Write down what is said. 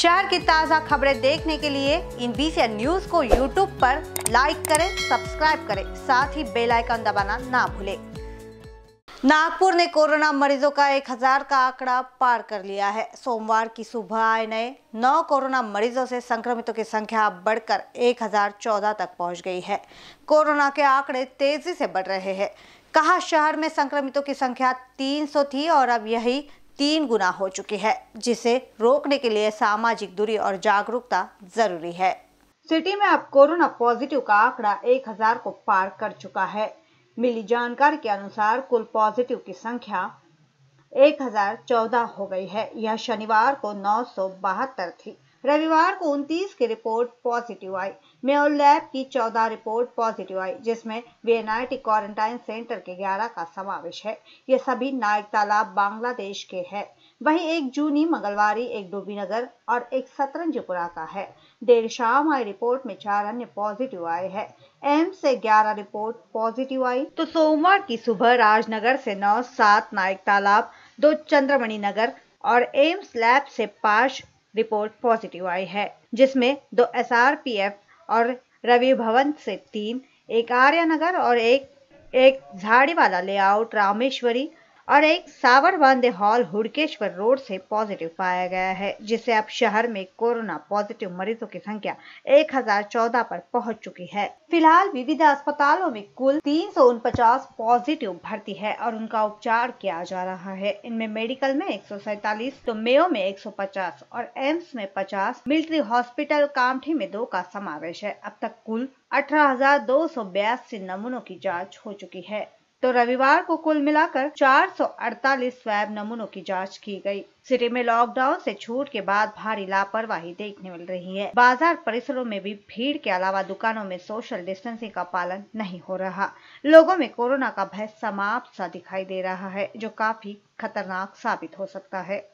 शहर की ताज़ा खबरें देखने के लिए इन बीसी न्यूज को यूट्यूब पर लाइक करें सब्सक्राइब करें साथ ही बेल आइकन दबाना ना भूलें नागपुर ने कोरोना मरीजों का 1000 का आंकड़ा पार कर लिया है सोमवार की सुबह आए नए नौ कोरोना मरीजों से संक्रमितों की संख्या बढ़कर 1014 तक पहुंच गई है कोरोना के आंकड़े तेजी से बढ़ रहे हैं कहा शहर में संक्रमितों की संख्या 300 थी और अब यही तीन गुना हो चुकी है जिसे रोकने के लिए सामाजिक दूरी और जागरूकता जरूरी है सिटी में अब कोरोना पॉजिटिव का आंकड़ा एक हजार को पार कर चुका है मिली जानकारी के अनुसार कुल पॉजिटिव की संख्या एक हजार चौदह हो गई है यह शनिवार को नौ सौ बहत्तर थी रविवार को 29 की रिपोर्ट पॉजिटिव आई मेयो लैब की 14 रिपोर्ट पॉजिटिव आई जिसमें वीएनआईटी क्वारंटाइन सेंटर के 11 का समावेश है ये सभी नायक तालाब बांग्लादेश के हैं वहीं एक जूनी मंगलवारी एक नगर और एक सतरंजपुरा का है देर शाम आई रिपोर्ट में चार अन्य पॉजिटिव आए हैं एम्स से 11 रिपोर्ट पॉजिटिव आई तो सोमवार की सुबह राजनगर से नौ सात नायक तालाब दो चंद्रमणि नगर और एम्स लैब से पांच रिपोर्ट पॉजिटिव आई है जिसमें दो एस और रवि भवन से तीन एक आर्यनगर और एक एक झाड़ी वाला लेआउट रामेश्वरी और एक सावर बांधे हॉल हुड़केश्वर रोड से पॉजिटिव पाया गया है जिससे अब शहर में कोरोना पॉजिटिव मरीजों की संख्या 1014 पर पहुंच चुकी है फिलहाल विविध अस्पतालों में कुल तीन पॉजिटिव भर्ती है और उनका उपचार किया जा रहा है इनमें मेडिकल में एक तो मेयो में एक और एम्स में पचास मिलिट्री हॉस्पिटल कामठी में दो का समावेश है अब तक कुल अठारह नमूनों की जाँच हो चुकी है तो रविवार को कुल मिलाकर 448 स्वैब नमूनों की जांच की गई। सिटी में लॉकडाउन से छूट के बाद भारी लापरवाही देखने मिल रही है बाजार परिसरों में भी भीड़ के अलावा दुकानों में सोशल डिस्टेंसिंग का पालन नहीं हो रहा लोगों में कोरोना का भय समाप्त सा दिखाई दे रहा है जो काफी खतरनाक साबित हो सकता है